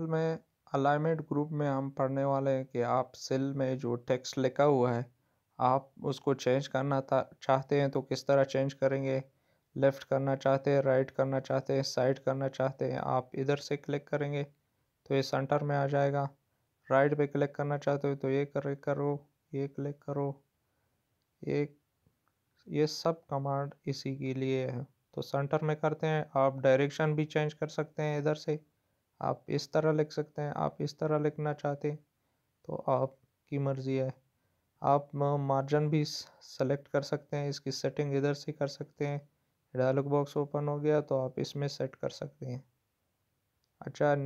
में alignment group में हम पढ़ने वाले हैं कि आप सेल में जो टेक्स्ट लिखा हुआ है आप उसको चेंज करना चाहते हैं तो किस तरह चेंज करेंगे लेफ़्ट करना चाहते हैं राइट करना चाहते हैं साइड करना चाहते हैं आप इधर से क्लिक करेंगे तो ये सेंटर में आ जाएगा राइट पे क्लिक करना चाहते हो तो ये क्लिक करो ये क्लिक करो ये ये सब कमांड इसी के लिए है तो सेंटर में करते हैं आप डायरेक्शन भी चेंज कर सकते हैं इधर से आप इस तरह लिख सकते हैं आप इस तरह लिखना चाहते तो आपकी मर्ज़ी है आप मार्जिन भी सेलेक्ट कर सकते हैं इसकी सेटिंग इधर से कर सकते हैं डायलॉग बॉक्स ओपन हो गया तो आप इसमें सेट कर सकते हैं अच्छा